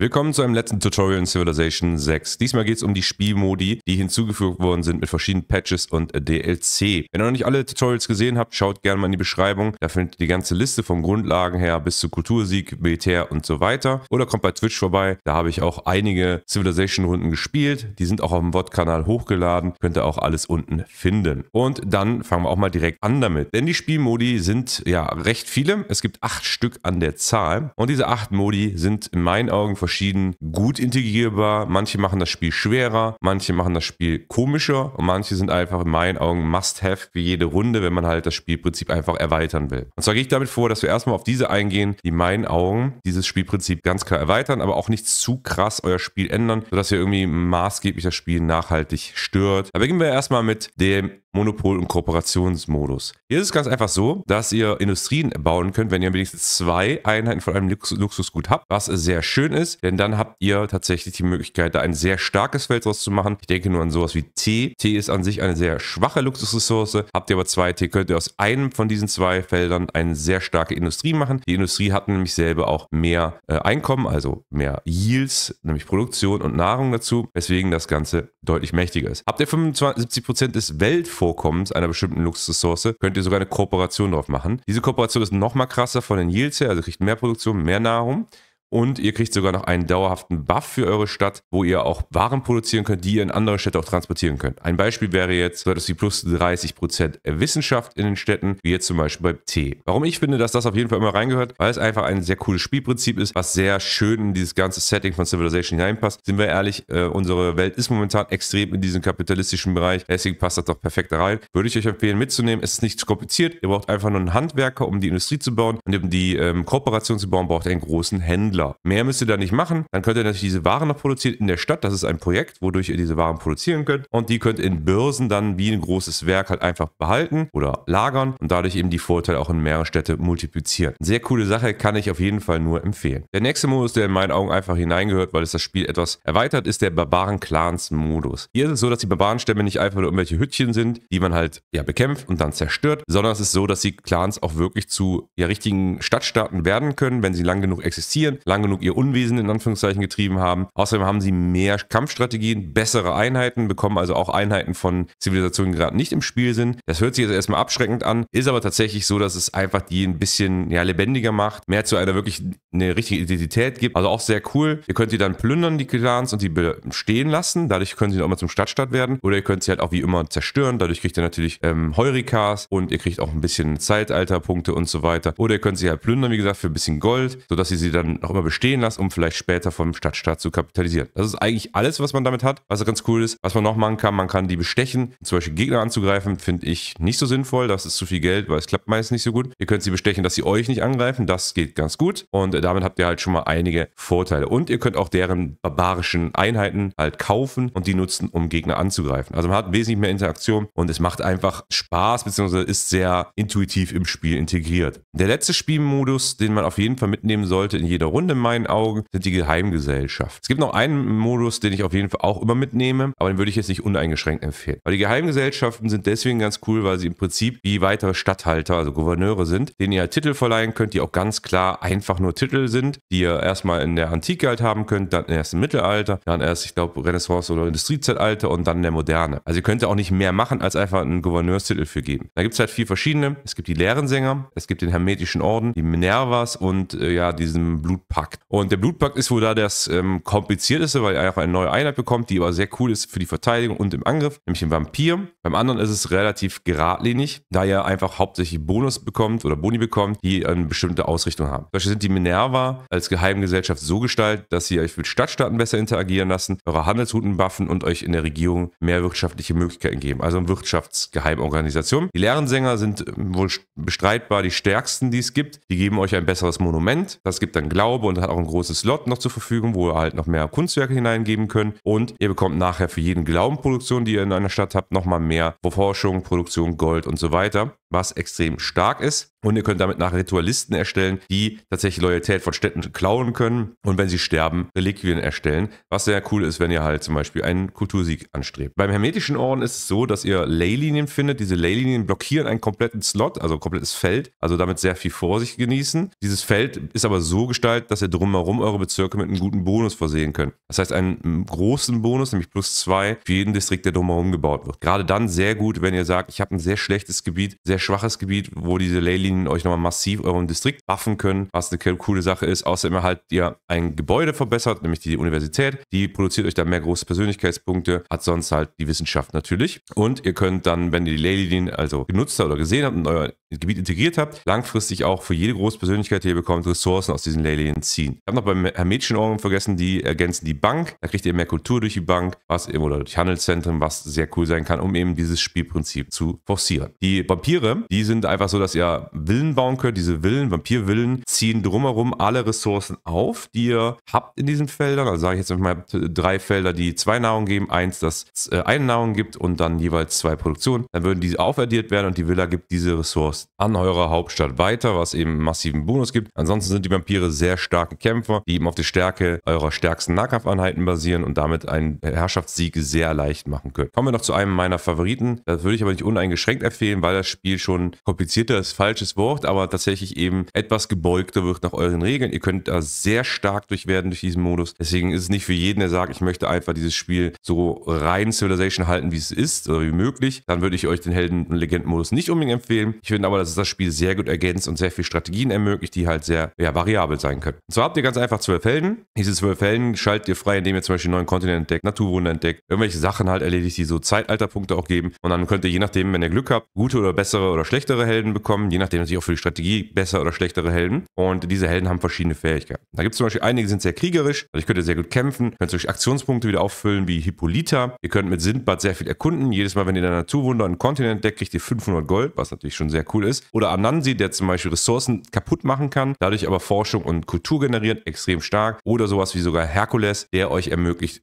Willkommen zu einem letzten Tutorial in Civilization 6. Diesmal geht es um die Spielmodi, die hinzugefügt worden sind mit verschiedenen Patches und äh, DLC. Wenn ihr noch nicht alle Tutorials gesehen habt, schaut gerne mal in die Beschreibung. Da findet ihr die ganze Liste von Grundlagen her bis zu Kultursieg, Militär und so weiter. Oder kommt bei Twitch vorbei, da habe ich auch einige Civilization-Runden gespielt. Die sind auch auf dem VOD-Kanal hochgeladen, könnt ihr auch alles unten finden. Und dann fangen wir auch mal direkt an damit. Denn die Spielmodi sind ja recht viele. Es gibt acht Stück an der Zahl. Und diese acht Modi sind in meinen Augen verschiedene verschieden gut integrierbar. Manche machen das Spiel schwerer, manche machen das Spiel komischer und manche sind einfach in meinen Augen Must-Have für jede Runde, wenn man halt das Spielprinzip einfach erweitern will. Und zwar gehe ich damit vor, dass wir erstmal auf diese eingehen, die in meinen Augen dieses Spielprinzip ganz klar erweitern, aber auch nicht zu krass euer Spiel ändern, sodass ihr irgendwie maßgeblich das Spiel nachhaltig stört. Da beginnen wir erstmal mit dem Monopol- und Kooperationsmodus. Hier ist es ganz einfach so, dass ihr Industrien bauen könnt, wenn ihr wenigstens zwei Einheiten von einem Lux Luxusgut habt, was sehr schön ist, denn dann habt ihr tatsächlich die Möglichkeit, da ein sehr starkes Feld draus zu machen. Ich denke nur an sowas wie Tee. Tee ist an sich eine sehr schwache Luxusressource. Habt ihr aber zwei Tee, könnt ihr aus einem von diesen zwei Feldern eine sehr starke Industrie machen. Die Industrie hat nämlich selber auch mehr äh, Einkommen, also mehr Yields, nämlich Produktion und Nahrung dazu, weswegen das Ganze deutlich mächtiger ist. Habt ihr 75% des Weltvorrates Vorkommens einer bestimmten Luxusressource könnt ihr sogar eine Kooperation drauf machen. Diese Kooperation ist noch mal krasser von den Yields her, also kriegt mehr Produktion, mehr Nahrung. Und ihr kriegt sogar noch einen dauerhaften Buff für eure Stadt, wo ihr auch Waren produzieren könnt, die ihr in andere Städte auch transportieren könnt. Ein Beispiel wäre jetzt so etwas wie plus 30% Wissenschaft in den Städten, wie jetzt zum Beispiel bei T. Warum ich finde, dass das auf jeden Fall immer reingehört, weil es einfach ein sehr cooles Spielprinzip ist, was sehr schön in dieses ganze Setting von Civilization hineinpasst. Sind wir ehrlich, äh, unsere Welt ist momentan extrem in diesem kapitalistischen Bereich, deswegen passt das doch perfekt rein. Würde ich euch empfehlen mitzunehmen, es ist nicht zu kompliziert, ihr braucht einfach nur einen Handwerker, um die Industrie zu bauen und um die ähm, Kooperation zu bauen, braucht ihr einen großen Händler. Händler. Mehr müsst ihr da nicht machen. Dann könnt ihr natürlich diese Waren noch produzieren in der Stadt. Das ist ein Projekt, wodurch ihr diese Waren produzieren könnt. Und die könnt ihr in Börsen dann wie ein großes Werk halt einfach behalten oder lagern und dadurch eben die Vorteile auch in mehrere Städte multiplizieren. Sehr coole Sache, kann ich auf jeden Fall nur empfehlen. Der nächste Modus, der in meinen Augen einfach hineingehört, weil es das Spiel etwas erweitert, ist der Barbaren-Clans-Modus. Hier ist es so, dass die Barbarenstämme nicht einfach nur irgendwelche Hütchen sind, die man halt ja bekämpft und dann zerstört, sondern es ist so, dass die Clans auch wirklich zu ja, richtigen Stadtstaaten werden können, wenn sie lang genug existieren, lang genug ihr Unwesen in Anführungszeichen getrieben haben. Außerdem haben sie mehr Kampfstrategien, bessere Einheiten, bekommen also auch Einheiten von Zivilisationen, die gerade nicht im Spiel sind. Das hört sich jetzt erstmal abschreckend an, ist aber tatsächlich so, dass es einfach die ein bisschen ja, lebendiger macht, mehr zu einer wirklich eine richtige Identität gibt. Also auch sehr cool. Ihr könnt sie dann plündern, die Clans, und die stehen lassen. Dadurch können sie auch immer zum Stadtstadt werden. Oder ihr könnt sie halt auch wie immer zerstören. Dadurch kriegt ihr natürlich ähm, Heurikas und ihr kriegt auch ein bisschen Zeitalterpunkte und so weiter. Oder ihr könnt sie halt plündern, wie gesagt, für ein bisschen Gold, sodass ihr sie dann auch immer erstmal bestehen lasse, um vielleicht später vom Stadtstaat zu kapitalisieren. Das ist eigentlich alles, was man damit hat, was ganz cool ist. Was man noch machen kann, man kann die bestechen, zum Beispiel Gegner anzugreifen, finde ich nicht so sinnvoll. Das ist zu viel Geld, weil es klappt meist nicht so gut. Ihr könnt sie bestechen, dass sie euch nicht angreifen. Das geht ganz gut. Und äh, damit habt ihr halt schon mal einige Vorteile. Und ihr könnt auch deren barbarischen Einheiten halt kaufen und die nutzen, um Gegner anzugreifen. Also man hat wesentlich mehr Interaktion und es macht einfach Spaß, beziehungsweise ist sehr intuitiv im Spiel integriert. Der letzte Spielmodus, den man auf jeden Fall mitnehmen sollte in jeder Runde, spannend in meinen Augen sind die Geheimgesellschaft. Es gibt noch einen Modus, den ich auf jeden Fall auch immer mitnehme, aber den würde ich jetzt nicht uneingeschränkt empfehlen. Weil die Geheimgesellschaften sind deswegen ganz cool, weil sie im Prinzip wie weitere Stadthalter, also Gouverneure sind, denen ihr Titel verleihen könnt, die auch ganz klar einfach nur Titel sind, die ihr erstmal in der Antike halt haben könnt, dann erst im Mittelalter, dann erst, ich glaube, Renaissance oder Industriezeitalter und dann in der Moderne. Also ihr könnt auch nicht mehr machen, als einfach einen Gouverneurstitel für geben. Da gibt es halt vier verschiedene. Es gibt die Lehrensänger, es gibt den Hermetischen Orden, die Minervas und äh, ja, diesen Blutpaar. Blutpakt. Und der Blutpakt ist wohl da das ähm, komplizierteste, weil er einfach eine neue Einheit bekommt, die aber sehr cool ist für die Verteidigung und im Angriff, nämlich im Vampir. Beim anderen ist es relativ geradlinig, da er einfach hauptsächlich Bonus bekommt oder Boni bekommt, die eine bestimmte Ausrichtung haben. Zum Beispiel sind die Minerva als Geheimgesellschaft so gestaltet, dass sie euch mit Stadtstaaten besser interagieren lassen, eure Handelsrouten buffen und euch in der Regierung mehr wirtschaftliche Möglichkeiten geben. Also eine Wirtschaftsgeheimorganisation. Die Lehrensänger sind ähm, wohl bestreitbar die stärksten, die es gibt. Die geben euch ein besseres Monument. Das gibt dann Glaube und hat auch ein großes Slot noch zur Verfügung, wo ihr halt noch mehr Kunstwerke hineingeben könnt. Und ihr bekommt nachher für jeden Glaubenproduktion, die ihr in einer Stadt habt, nochmal mehr Forschung, Produktion, Gold und so weiter was extrem stark ist. Und ihr könnt damit nach Ritualisten erstellen, die tatsächlich Loyalität von Städten klauen können und wenn sie sterben, Reliquien erstellen. Was sehr cool ist, wenn ihr halt zum Beispiel einen Kultursieg anstrebt. Beim hermetischen Orden ist es so, dass ihr Leylinien findet. Diese Leylinien blockieren einen kompletten Slot, also ein komplettes Feld. Also damit sehr viel Vorsicht genießen. Dieses Feld ist aber so gestaltet, dass ihr drumherum eure Bezirke mit einem guten Bonus versehen könnt. Das heißt, einen großen Bonus, nämlich plus zwei, für jeden Distrikt, der drumherum gebaut wird. Gerade dann sehr gut, wenn ihr sagt, ich habe ein sehr schlechtes Gebiet, sehr sehr schwaches Gebiet, wo diese Leylinien euch nochmal massiv euren Distrikt buffen können, was eine coole Sache ist. Außerdem erhaltet ihr ein Gebäude verbessert, nämlich die Universität. Die produziert euch dann mehr große Persönlichkeitspunkte, hat sonst halt die Wissenschaft natürlich. Und ihr könnt dann, wenn ihr die Leylinien also genutzt habt oder gesehen habt und euer ins Gebiet integriert habt, langfristig auch für jede Großpersönlichkeit, die ihr bekommt, Ressourcen aus diesen Leylien ziehen. Ich habe noch beim hermetischen Hermetschenohren vergessen, die ergänzen die Bank. Da kriegt ihr mehr Kultur durch die Bank, was eben, oder durch Handelszentren, was sehr cool sein kann, um eben dieses Spielprinzip zu forcieren. Die Vampire, die sind einfach so, dass ihr Villen bauen könnt. Diese Villen, Vampirvillen, ziehen drumherum alle Ressourcen auf, die ihr habt in diesen Feldern. Also sage ich jetzt mal drei Felder, die zwei Nahrung geben, eins, das äh, eine Nahrung gibt und dann jeweils zwei Produktionen. Dann würden diese aufaddiert werden und die Villa gibt diese Ressourcen kommst an eurer Hauptstadt weiter, was eben einen massiven Bonus gibt. Ansonsten sind die Vampire sehr starke Kämpfer, die eben auf die Stärke eurer stärksten Nahkampfeinheiten basieren und damit einen Herrschaftssieg sehr leicht machen können. Kommen wir noch zu einem meiner Favoriten. Das würde ich aber nicht uneingeschränkt empfehlen, weil das Spiel schon komplizierter ist, falsches Wort, aber tatsächlich eben etwas gebeugter wird nach euren Regeln. Ihr könnt da sehr stark durch werden durch diesen Modus. Deswegen ist es nicht für jeden, der sagt, ich möchte einfach dieses Spiel so rein Civilization halten, wie es ist oder wie möglich. Dann würde ich euch den Helden- und Legendenmodus nicht unbedingt empfehlen. Ich finde aber dass es das Spiel sehr gut ergänzt und sehr viel Strategien ermöglicht, die halt sehr ja, variabel sein können. Und zwar habt ihr ganz einfach zwölf Helden. Diese zwölf Helden schaltet ihr frei, indem ihr zum Beispiel einen neuen Kontinent entdeckt, Naturwunder entdeckt, irgendwelche Sachen halt erledigt, die so Zeitalterpunkte auch geben. Und dann könnt ihr je nachdem, wenn ihr Glück habt, gute oder bessere oder schlechtere Helden bekommen, je nachdem natürlich auch für die Strategie besser oder schlechtere Helden. Und diese Helden haben verschiedene Fähigkeiten. Da gibt es zum Beispiel einige, die sind sehr kriegerisch, also ich könnte sehr gut kämpfen, könnt durch Aktionspunkte wieder auffüllen wie Hippolyta. Ihr könnt mit Sindbad sehr viel erkunden. Jedes Mal, wenn ihr in der Naturwunder einen Kontinent entdeckt, kriegt ihr 500 Gold, was natürlich schon sehr cool cool ist. Oder Anansi, der zum Beispiel Ressourcen kaputt machen kann, dadurch aber Forschung und Kultur generiert, extrem stark. Oder sowas wie sogar Herkules, der euch ermöglicht,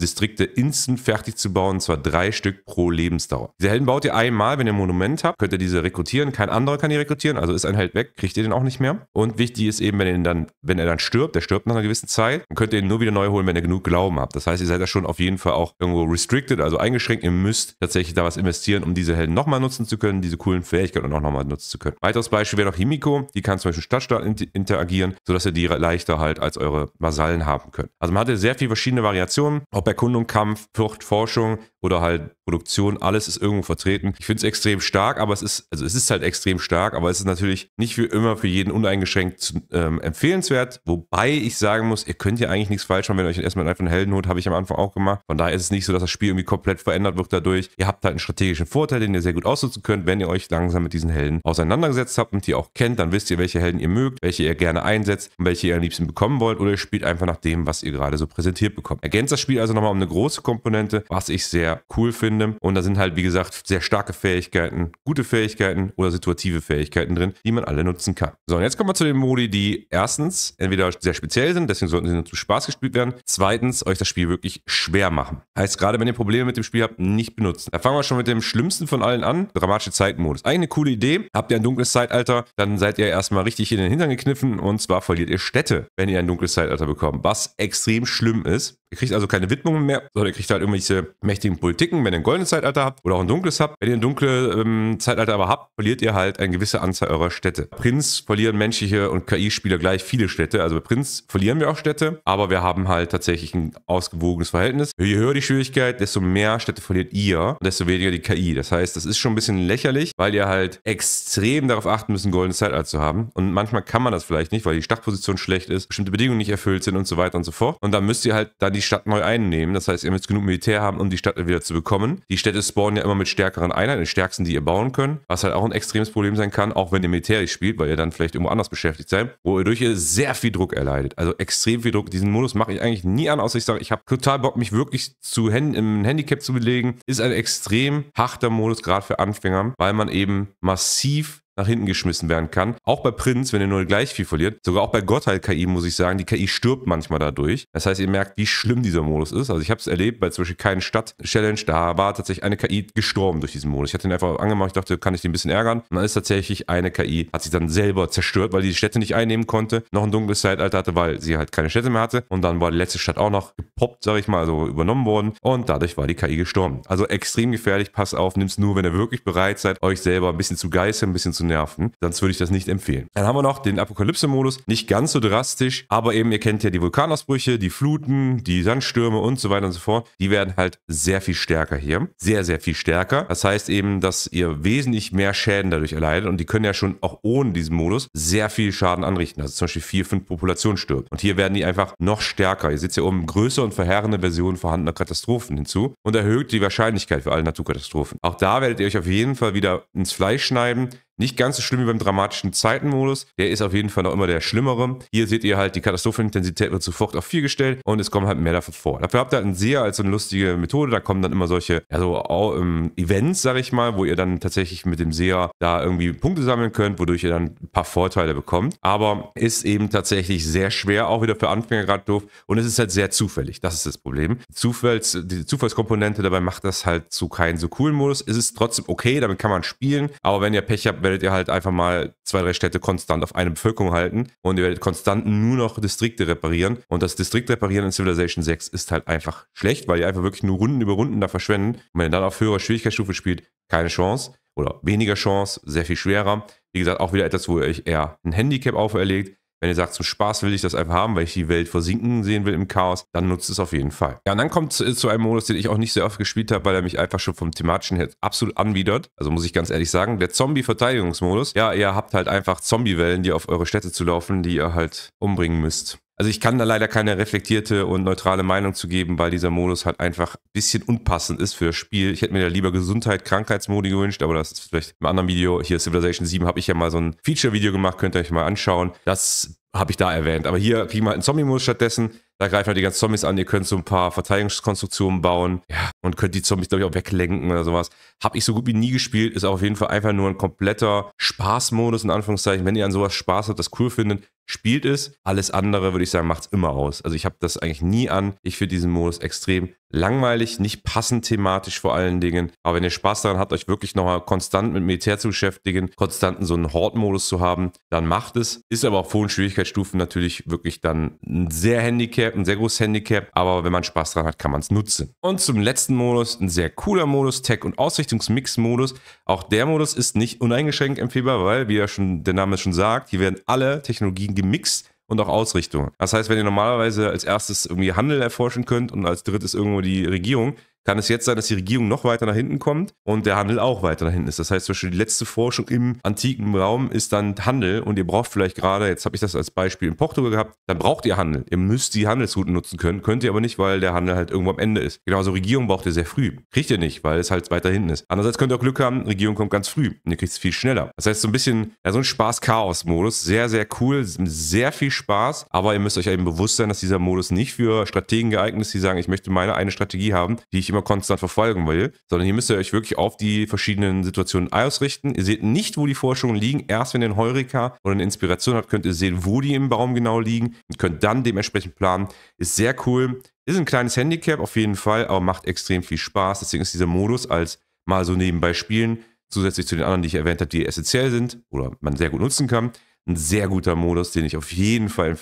Distrikte instant fertig zu bauen, und zwar drei Stück pro Lebensdauer. Diese Helden baut ihr einmal, wenn ihr ein Monument habt, könnt ihr diese rekrutieren, kein anderer kann die rekrutieren, also ist ein Held weg, kriegt ihr den auch nicht mehr. Und wichtig ist eben, wenn, ihr dann, wenn er dann stirbt, der stirbt nach einer gewissen Zeit, dann könnt ihr ihn nur wieder neu holen, wenn ihr genug Glauben habt. Das heißt, ihr seid da schon auf jeden Fall auch irgendwo restricted, also eingeschränkt, ihr müsst tatsächlich da was investieren, um diese Helden nochmal nutzen zu können, diese coolen Fähigkeiten auch nochmal nutzen zu können. Weiteres Beispiel wäre noch Himiko, die kann zum Beispiel Stadtstaat interagieren, sodass ihr die leichter halt als eure Vasallen haben könnt. Also man hatte sehr viele verschiedene Variationen, ob Erkundung, Kampf, Flucht, Forschung oder halt Produktion, alles ist irgendwo vertreten. Ich finde es extrem stark, aber es ist, also es ist halt extrem stark, aber es ist natürlich nicht wie immer für jeden uneingeschränkt ähm, empfehlenswert. Wobei ich sagen muss, ihr könnt ja eigentlich nichts falsch machen, wenn ihr euch erstmal einfach einen Helden holt, habe ich am Anfang auch gemacht. Von daher ist es nicht so, dass das Spiel irgendwie komplett verändert wird dadurch. Ihr habt halt einen strategischen Vorteil, den ihr sehr gut ausnutzen könnt, wenn ihr euch langsam mit diesen Helden auseinandergesetzt habt und die auch kennt, dann wisst ihr, welche Helden ihr mögt, welche ihr gerne einsetzt und welche ihr am liebsten bekommen wollt oder ihr spielt einfach nach dem, was ihr gerade so präsentiert bekommt. Ergänzt das Spiel also nochmal um eine große Komponente, was ich sehr cool finde. Und da sind halt, wie gesagt, sehr starke Fähigkeiten, gute Fähigkeiten oder situative Fähigkeiten drin, die man alle nutzen kann. So, und jetzt kommen wir zu den Modi, die erstens entweder sehr speziell sind, deswegen sollten sie nur zu Spaß gespielt werden. Zweitens, euch das Spiel wirklich schwer machen. Heißt, gerade wenn ihr Probleme mit dem Spiel habt, nicht benutzen. Da fangen wir schon mit dem schlimmsten von allen an, dramatische Zeitmodus. Eigentlich eine coole Idee. Habt ihr ein dunkles Zeitalter, dann seid ihr erstmal richtig in den Hintern gekniffen und zwar verliert ihr Städte, wenn ihr ein dunkles Zeitalter bekommt, was extrem schlimm ist. Ihr kriegt also keine Widmungen mehr, sondern ihr kriegt halt irgendwelche mächtigen Politiken. Wenn ihr ein goldenes Zeitalter habt oder auch ein dunkles habt, wenn ihr ein dunkles ähm, Zeitalter aber habt, verliert ihr halt eine gewisse Anzahl eurer Städte. Prinz verlieren menschliche und KI-Spieler gleich viele Städte. Also bei Prinz verlieren wir auch Städte, aber wir haben halt tatsächlich ein ausgewogenes Verhältnis. Je höher die Schwierigkeit, desto mehr Städte verliert ihr und desto weniger die KI. Das heißt, das ist schon ein bisschen lächerlich, weil ihr halt extrem darauf achten müsst, ein goldenes Zeitalter zu haben. Und manchmal kann man das vielleicht nicht, weil die Startposition schlecht ist, bestimmte Bedingungen nicht erfüllt sind und so weiter und so fort. Und dann müsst ihr halt dann die Stadt neu einnehmen. Das heißt, ihr müsst genug Militär haben, um die Stadt wieder zu bekommen. Die Städte spawnen ja immer mit stärkeren Einheiten, den stärksten, die ihr bauen könnt. Was halt auch ein extremes Problem sein kann, auch wenn ihr militärisch spielt, weil ihr dann vielleicht irgendwo anders beschäftigt seid, wodurch ihr sehr viel Druck erleidet. Also extrem viel Druck. Diesen Modus mache ich eigentlich nie an, außer ich sage, ich habe total Bock, mich wirklich zu Hand im Handicap zu belegen. Ist ein extrem harter Modus, gerade für Anfänger, weil man eben massiv nach hinten geschmissen werden kann. Auch bei Prinz, wenn er nur gleich viel verliert. Sogar auch bei Gottheit-KI muss ich sagen, die KI stirbt manchmal dadurch. Das heißt, ihr merkt, wie schlimm dieser Modus ist. Also ich habe es erlebt bei zum Beispiel keinen Stadt-Challenge, da war tatsächlich eine KI gestorben durch diesen Modus. Ich hatte ihn einfach angemacht, ich dachte, kann ich den ein bisschen ärgern. Und dann ist tatsächlich eine KI, hat sich dann selber zerstört, weil die Städte nicht einnehmen konnte, noch ein dunkles Zeitalter hatte, weil sie halt keine Städte mehr hatte. Und dann war die letzte Stadt auch noch gepoppt, sage ich mal, also übernommen worden. Und dadurch war die KI gestorben. Also extrem gefährlich, pass auf, nimm's nur, wenn ihr wirklich bereit seid, euch selber ein bisschen zu geißeln, ein bisschen zu nerven. Sonst würde ich das nicht empfehlen. Dann haben wir noch den Apokalypse-Modus. Nicht ganz so drastisch, aber eben, ihr kennt ja die Vulkanausbrüche, die Fluten, die Sandstürme und so weiter und so fort. Die werden halt sehr viel stärker hier. Sehr, sehr viel stärker. Das heißt eben, dass ihr wesentlich mehr Schäden dadurch erleidet und die können ja schon auch ohne diesen Modus sehr viel Schaden anrichten. Also zum Beispiel vier, fünf Populationen stirbt. Und hier werden die einfach noch stärker. Ihr seht hier oben größere und verheerende Versionen vorhandener Katastrophen hinzu und erhöht die Wahrscheinlichkeit für alle Naturkatastrophen. Auch da werdet ihr euch auf jeden Fall wieder ins Fleisch schneiden. Nicht ganz so schlimm wie beim dramatischen Zeitenmodus. Der ist auf jeden Fall noch immer der schlimmere. Hier seht ihr halt, die Katastrophenintensität wird sofort auf 4 gestellt und es kommen halt mehr davon vor. Dafür habt ihr halt einen Seher als so eine lustige Methode. Da kommen dann immer solche also, um, ähm, Events, sage ich mal, wo ihr dann tatsächlich mit dem Seher da irgendwie Punkte sammeln könnt, wodurch ihr dann ein paar Vorteile bekommt. Aber ist eben tatsächlich sehr schwer, auch wieder für Anfänger gerade doof. Und es ist halt sehr zufällig. Das ist das Problem. Zufalls, die Zufallskomponente dabei macht das halt zu keinen so coolen Modus. Es ist trotzdem okay, damit kann man spielen. Aber wenn ihr Pech habt, werdet ihr halt einfach mal zwei, drei Städte konstant auf eine Bevölkerung halten und ihr werdet konstant nur noch Distrikte reparieren. Und das Distrikt reparieren in Civilization 6 ist halt einfach schlecht, weil ihr einfach wirklich nur Runden über Runden da verschwenden. Und wenn ihr dann auf höherer Schwierigkeitsstufe spielt, keine Chance oder weniger Chance, sehr viel schwerer. Wie gesagt, auch wieder etwas, wo ihr euch eher ein Handicap auferlegt. Wenn ihr sagt, zum Spaß will ich das einfach haben, weil ich die Welt versinken sehen will im Chaos, dann nutzt es auf jeden Fall. Ja, und dann kommt es äh, zu einem Modus, den ich auch nicht sehr oft gespielt habe, weil er mich einfach schon vom thematischen her absolut anwidert. Also muss ich ganz ehrlich sagen, der Zombie-Verteidigungsmodus. Ja, ihr habt halt einfach Zombie-Wellen, die auf eure Städte zu laufen, die ihr halt umbringen müsst. Also ich kann da leider keine reflektierte und neutrale Meinung zu geben, weil dieser Modus halt einfach ein bisschen unpassend ist für das Spiel. Ich hätte mir da lieber Gesundheit, Krankheitsmodi gewünscht, aber das ist vielleicht im anderen Video. Hier Civilization 7 habe ich ja mal so ein Feature-Video gemacht, könnt ihr euch mal anschauen. Das habe ich da erwähnt. Aber hier kriegen wir halt einen Zombie-Modus stattdessen. Da greifen halt die ganzen Zombies an, ihr könnt so ein paar Verteidigungskonstruktionen bauen ja, und könnt die Zombies, glaube ich, auch weglenken oder sowas. Habe ich so gut wie nie gespielt, ist auf jeden Fall einfach nur ein kompletter Spaßmodus, in Anführungszeichen. Wenn ihr an sowas Spaß habt, das cool findet, spielt es. Alles andere, würde ich sagen, macht es immer aus. Also ich habe das eigentlich nie an. Ich finde diesen Modus extrem langweilig, nicht passend thematisch vor allen Dingen. Aber wenn ihr Spaß daran habt, euch wirklich nochmal konstant mit Militär zu beschäftigen, konstanten so einen Horde-Modus zu haben, dann macht es. Ist aber auf hohen Schwierigkeitsstufen natürlich wirklich dann ein sehr Handicap Handicap, ein sehr großes Handicap, aber wenn man Spaß dran hat, kann man es nutzen. Und zum letzten Modus, ein sehr cooler Modus, Tech- und Ausrichtungsmix-Modus. Auch der Modus ist nicht uneingeschränkt empfehlbar, weil, wie ja schon, der Name schon sagt, hier werden alle Technologien gemixt und auch Ausrichtung. Das heißt, wenn ihr normalerweise als erstes irgendwie Handel erforschen könnt und als drittes irgendwo die Regierung, kann es jetzt sein, dass die Regierung noch weiter nach hinten kommt und der Handel auch weiter nach hinten ist. Das heißt, zum Beispiel die letzte Forschung im antiken Raum ist dann Handel und ihr braucht vielleicht gerade, jetzt habe ich das als Beispiel in Portugal gehabt, dann braucht ihr Handel. Ihr müsst die Handelsrouten nutzen können, könnt ihr aber nicht, weil der Handel halt irgendwo am Ende ist. Genauso Regierung braucht ihr sehr früh. Kriegt ihr nicht, weil es halt weiter hinten ist. Andererseits könnt ihr auch Glück haben, Regierung kommt ganz früh und ihr kriegt es viel schneller. Das heißt, so ein bisschen, ja, so ein Spaß-Chaos-Modus. Sehr, sehr cool, sehr viel Spaß, aber ihr müsst euch eben bewusst sein, dass dieser Modus nicht für Strategen geeignet ist, die sagen, ich möchte meine eine Strategie haben, die ich immer immer konstant verfolgen will, sondern hier müsst ihr euch wirklich auf die verschiedenen Situationen ausrichten. Ihr seht nicht, wo die Forschungen liegen. Erst wenn ihr einen Heurika oder eine Inspiration habt, könnt ihr sehen, wo die im Baum genau liegen und könnt dann dementsprechend planen. Ist sehr cool. Ist ein kleines Handicap auf jeden Fall, aber macht extrem viel Spaß. Deswegen ist dieser Modus als mal so nebenbei spielen, zusätzlich zu den anderen, die ich erwähnt habe, die essentiell sind oder man sehr gut nutzen kann, ein sehr guter Modus, den ich auf jeden Fall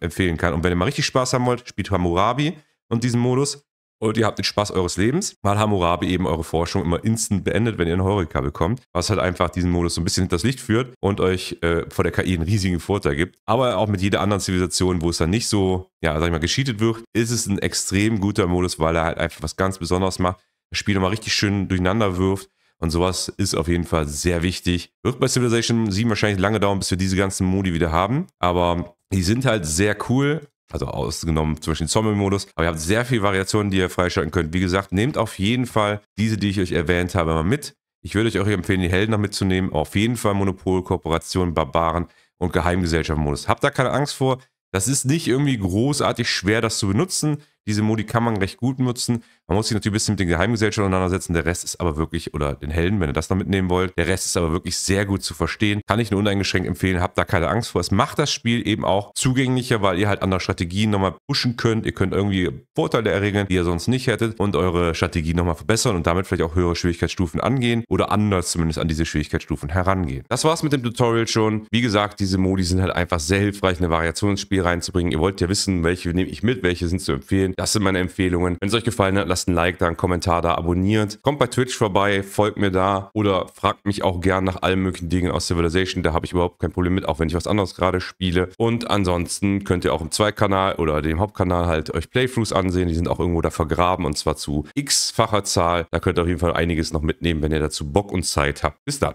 empfehlen kann. Und wenn ihr mal richtig Spaß haben wollt, spielt Hammurabi und diesen Modus und ihr habt den Spaß eures Lebens, weil Hammurabi eben eure Forschung immer instant beendet, wenn ihr einen Heureka bekommt, was halt einfach diesen Modus so ein bisschen hinters Licht führt und euch äh, vor der KI einen riesigen Vorteil gibt. Aber auch mit jeder anderen Zivilisation, wo es dann nicht so, ja, sag ich mal, gescheatet wird, ist es ein extrem guter Modus, weil er halt einfach was ganz Besonderes macht, das Spiel nochmal richtig schön durcheinander wirft. Und sowas ist auf jeden Fall sehr wichtig. Wird bei Civilization 7 wahrscheinlich lange dauern, bis wir diese ganzen Modi wieder haben. Aber die sind halt sehr cool also ausgenommen zwischen Zombie-Modus. Aber ihr habt sehr viele Variationen, die ihr freischalten könnt. Wie gesagt, nehmt auf jeden Fall diese, die ich euch erwähnt habe, mal mit. Ich würde euch auch empfehlen, die Helden noch mitzunehmen. Auf jeden Fall Monopol, Kooperation, Barbaren und Geheimgesellschaft-Modus. Habt da keine Angst vor. Das ist nicht irgendwie großartig schwer, das zu benutzen. Diese Modi kann man recht gut nutzen. Man muss sich natürlich ein bisschen mit den Geheimgesellschaften auseinandersetzen. Der Rest ist aber wirklich, oder den Helden, wenn ihr das noch mitnehmen wollt, der Rest ist aber wirklich sehr gut zu verstehen. Kann ich nur uneingeschränkt empfehlen. Habt da keine Angst vor. Es macht das Spiel eben auch zugänglicher, weil ihr halt andere Strategien nochmal pushen könnt. Ihr könnt irgendwie Vorteile erringen, die ihr sonst nicht hättet und eure Strategie nochmal verbessern und damit vielleicht auch höhere Schwierigkeitsstufen angehen oder anders zumindest an diese Schwierigkeitsstufen herangehen. Das war's mit dem Tutorial schon. Wie gesagt, diese Modi sind halt einfach sehr hilfreich, eine Variation ins Spiel reinzubringen. Ihr wollt ja wissen, welche nehme ich mit, welche sind zu empfehlen. Das sind meine Empfehlungen. Wenn es euch gefallen hat, lasst ein Like da, einen Kommentar da, abonniert. Kommt bei Twitch vorbei, folgt mir da oder fragt mich auch gern nach allen möglichen Dingen aus Civilization. Da habe ich überhaupt kein Problem mit, auch wenn ich was anderes gerade spiele. Und ansonsten könnt ihr auch im Zweikanal oder dem Hauptkanal halt euch Playthroughs ansehen. Die sind auch irgendwo da vergraben und zwar zu x-facher Zahl. Da könnt ihr auf jeden Fall einiges noch mitnehmen, wenn ihr dazu Bock und Zeit habt. Bis dann.